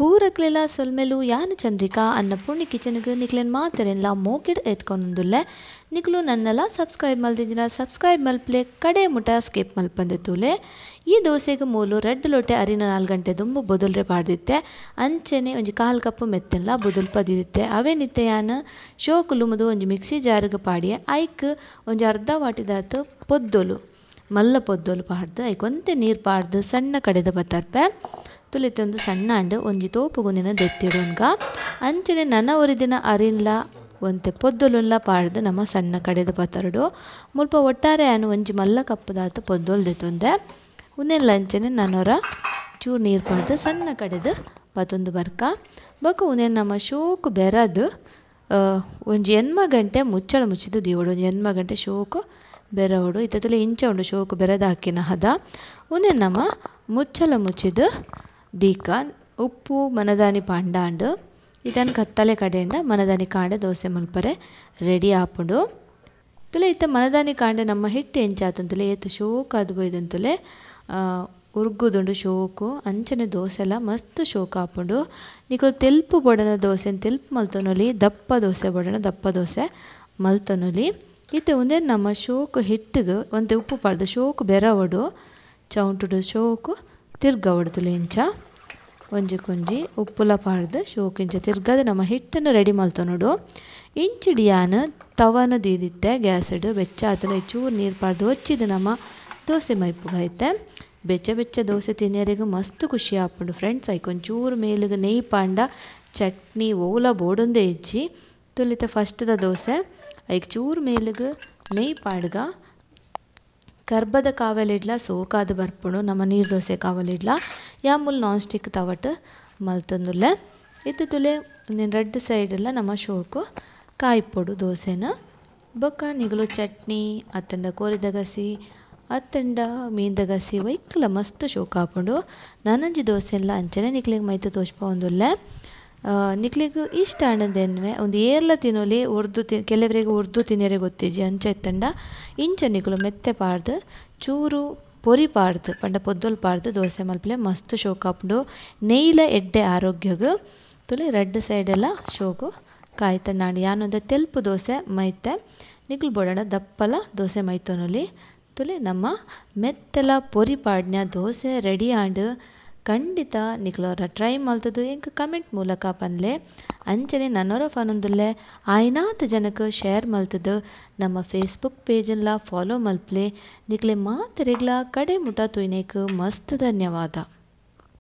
பூரக்கிலா சொல்மெலு ಚಂದ್ರಿಕಾ ಅನ್ನ ಪುಣ್ಯ ಕಿಚನ್ಗೆ ನಿಕ್ಲೆನ್ ಮಾತರೆಲ್ಲ ಮೋಕಿಡ್ ಎತ್ಕೊಂದೊಂದುಲ್ಲ ನಿಕ್ಲು ನನ್ನೆಲ್ಲ ಸಬ್ಸ್ಕ್ರೈಬ್ ಮಲ್ದಿನ ಸಬ್ಸ್ಕ್ರೈಬ್ ಮಲ್ಪ್ಲೆ ಕಡೆ ಮುಟ ಸ್ಕಿಪ್ ಮಲ್ಪಂದೆ ತೂಲೆ ಈ ದೋಸೆಗೆ ಮೂಲು ರೆಡ್ ಲೋಟೆ ಅರಿನ ನಾಲ್ಕು ಗಂಟೆ ತುಂಬ ಬೊದುಲ್ರೆ ಪಾಡ್ದಿತ್ತೆ ಅಂಚೆನೆ ಒಂಜಿ ಕಾಲು ಕಪ್ಪು ಮೆತ್ತೆಲ್ಲ ಬೊದುಲ್ಪದಿತ್ತೆ ಅವೇನಿತ್ತೆ ಯಾನ್ ಶೋಕುಲು ಮುದು ಒಂಜಿ ಮಿಕ್ಸಿ ಜಾರ್ಗೆ ಪಾಡಿ ಐಕ್ ಒಂಜಿ ಅರ್ಧ ವಾಟಿದಾತು ಪೊದ್ದೊಲು ಮಲ್ಲ ಪೊದ್ದೊಲು ಪಾಡ್ದ್ ಐಕ್ ಒಂತೆ ನೀರು ಪಾಡ್ದ್ ಸಣ್ಣ ಕಡೆದ ಬತ್ತರ್ಪೆ ತುಲಿತೆ ಒಂದು ಸಣ್ಣ ಅಂಡ್ ಒಂಜಿ ಗುಂದಿನ ದೆತ್ತಿಡೋನ್ಗ ಅಂಚನೆ ನನ್ನ ಒರಿದಿನ ಅರಿನ್ಲ ಒಂತೆ ಪೊದ್ದೊಲುಲ್ಲ ಪಾಡ್ದ್ ನಮ್ಮ ಸಣ್ಣ ಕಡೆದ ಬತ್ತರಡು ಮುಲ್ಪ ಒಟ್ಟಾರೆ ಅನು ಒಂಜಿ ಮಲ್ಲ ಕಪ್ಪದಾತ ಪೊದ್ದೊಲು ದೆತ್ತೊಂದೆ ಉನ್ನೆಲ್ಲ ಅಂಚನೆ ನನೊರ ಚೂರು ನೀರು ಪಾಡ್ದು ಸಣ್ಣ ಕಡೆದು ಬತ್ತೊಂದು ಬರ್ಕ ಬಕ ಉನೆ ನಮ್ಮ ಶೋಕು ಬೆರದು ಒಂಜಿ ಎನ್ಮ ಗಂಟೆ ಮುಚ್ಚಳ ಮುಚ್ಚಿದ್ದು ದೀವಡು ಒಂಜಿ ಎನ್ಮ ಗಂಟೆ ಶೋಕು ಉಡು ಇತ್ತದಲ್ಲಿ ಇಂಚ ಉಂಡು ಶೋಕು ಬೆರೆದಾಕಿನ ಹದ ಉಂದೆ ನಮ್ಮ ಮುಚ್ಚಲ ಮುಚ್ಚಿದ ದೀಕ ಉಪ್ಪು ಮನದಾನಿ ಪಾಂಡಾಂಡು ಇದನ್ನು ಕತ್ತಲೆ ಕಡೆಯಿಂದ ಮನದಾನಿ ಕಾಂಡೆ ದೋಸೆ ಮಲ್ಪರೆ ರೆಡಿ ಆಪುಂಡು ತುಲೆ ಇತ್ತ ಮನದಾನಿ ಕಾಂಡೆ ನಮ್ಮ ಹಿಟ್ಟು ಎಂಚಾತಂತುಲೆ ಏತ ಶೋಕ ಅದು ಬೈದಂತುಲೆ ಉರ್ಗುದುಂಡು ಶೋಕು ಅಂಚನೆ ದೋಸೆಲ ಮಸ್ತ್ ಶೋಕ ಆಪುಂಡು ನಿಕಳು ತೆಲ್ಪು ಬಡನ ದೋಸೆ ತೆಲ್ಪು ಮಲ್ತೊನುಲಿ ದಪ್ಪ ದೋಸೆ ಬಡನ ದಪ್ಪ ದೋಸೆ ಮಲ್ತೊನೊಲಿ ಇತ್ತೆ ಒಂದೇ ನಮ್ಮ ಶೋಕು ಹಿಟ್ಟಿಗೆ ಒಂದು ಉಪ್ಪು ಪಾಡ್ದು ಶೋಕು ಬೆರವಡು ಚೌಂಟುಡು ಶೋಕು ತಿರ್ಗ ತುಲ ಇಂಚ ಒಂಜಿ ಕೊಂಜಿ ಉಪ್ಪುಲ ಪಾಡ್ದು ಶೋಕಿಂಚ ಇಂಚ ತಿರ್ಗದ ನಮ್ಮ ಹಿಟ್ಟನ್ನು ರೆಡಿ ಮಲ್ತೊನೋಡು ಇಂಚಿಡಿ ಯಾನ್ ತವನ ದೀದಿತ್ತೆ ಗ್ಯಾಸಡು ಬೆಚ್ಚ ಆತಲ ಚೂರು ನೀರು ಪಾಡ್ದು ಹೊಚ್ಚಿದ ನಮ್ಮ ದೋಸೆ ಮೈಪುಗೈತೆ ಬೆಚ್ಚ ಬೆಚ್ಚ ದೋಸೆ ತಿನ್ನೋರಿಗೆ ಮಸ್ತ್ ಖುಷಿ ಆಪುಂಡು ಫ್ರೆಂಡ್ಸ್ ಐಕೊಂಚೂರು ಚೂರು ಮೇಲಿಗೆ ನೆಯ್ ಪಾಂಡ ಚಟ್ನಿ ಓಲ ಬೋಡೊಂದೇ ಇಜ್ಜಿ ತುಲಿತ ಫಸ್ಟ್ದ ದೋಸೆ ಐಕ್ ಚೂರು ಮೇಲುಗು ಮೇಯ್ ಪಾಡ್ಗ ಕರ್ಬದ ಕಾವಲಿಡ್ಲ ಸೋಕಾದ ಬರ್ಪುಣು ನಮ್ಮ ನೀರು ದೋಸೆ ಕಾವಲಿಡ್ಲ ಯಾಮುಲ್ ನಾನ್ ಸ್ಟಿಕ್ ತವಟ ಮಲ್ತಂದುಲ್ಲ ಇತ್ತು ತುಲೆ ರೆಡ್ ಸೈಡೆಲ್ಲ ನಮ್ಮ ಶೋಕು ಕಾಯಿಪೊಡು ದೋಸೆನ ಬೊಕ್ಕ ನಿಗಲು ಚಟ್ನಿ ಅತ್ತಂಡ ಕೋರಿದಗಸಿ ಅತ್ತಂಡ ಗಸಿ ವೈಕ್ಲ ಮಸ್ತ್ ಶೋಕಾಪುಂಡು ನನಂಜಿ ದೋಸೆ ಅಂಚನೆ ನಿಕ್ಲಿಗೆ ಮೈತ್ ತೋಚ್ಪ ಒಂದುಲ್ಲೆ ನಿಕ್ಲಿಗ್ ಇಷ್ಟ ಆಂಡದೆನ್ವೆ ಒಂದು ಏರ್ಲ ತಿನ್ನೋಲಿ ಉರ್ದು ತಿ ಕೆಲವೆರೆಗ್ ಉರ್ದು ತಿನರೆ ಗೊತ್ತಿಜಿ ಅಂಚೆ ಇತ್ತಂಡ ಇಂಚ ನಿಕ್ಲು ಮೆತ್ತೆ ಪಾಡ್ದ್ ಚೂರು ಪೊರಿ ಪಾಡ್ದ್ ಪಂಡ ಪೊದ್ದೊಲ್ ಪಾಡ್ದ್ ದೋಸೆ ಮಲ್ಪಲೆ ಮಸ್ತ್ ಶೋಕಾಪುಂಡು ನೈಲ ಎಡ್ಡೆ ಆರೋಗ್ಯಗ್ ತುಲೆ ರಡ್ಡ್ ಸೈಡೆಲ್ಲ ಶೋಕು ನಾಡಿ ಯಾನೊಂದ ತೆಲ್ಪು ದೋಸೆ ಮೈತೆ ನಿಕ್ಲು ಬೋಡೋಣ ದಪ್ಪಲ ದೋಸೆ ಮೈತೋನೊಲಿ ತುಲೆ ನಮ್ಮ ಮೆತ್ತಲ ಪೊರಿ ಪಾಡ್ನ್ಯ ದೋಸೆ ರೆಡಿ ಆಂಡ್ ಖಂಡಿತ ನಿಕ್ಲೋರ ಟ್ರೈ ಮಲ್ತದು ಎಂಕ್ ಕಮೆಂಟ್ ಮೂಲಕ ಪನ್ಲೆ ಅಂಚನೆ ನನ್ನೋರ ಫನೊಂದುಲ್ಲೆ ಆಯ್ನಾತ್ ಜನಕ ಶೇರ್ ಮಲ್ತದು ನಮ್ಮ ಫೇಸ್ಬುಕ್ ಪೇಜಲ್ಲ ಫಾಲೋ ಮಲ್ಪ್ಲೆ ನಿಕ್ಲೆ ಮಾತೆರೆಗ್ಲ ಕಡೆ ಮುಟ ತುಯ್ನೇಕ್ ಮಸ್ತ್ ಧನ್ಯವಾದ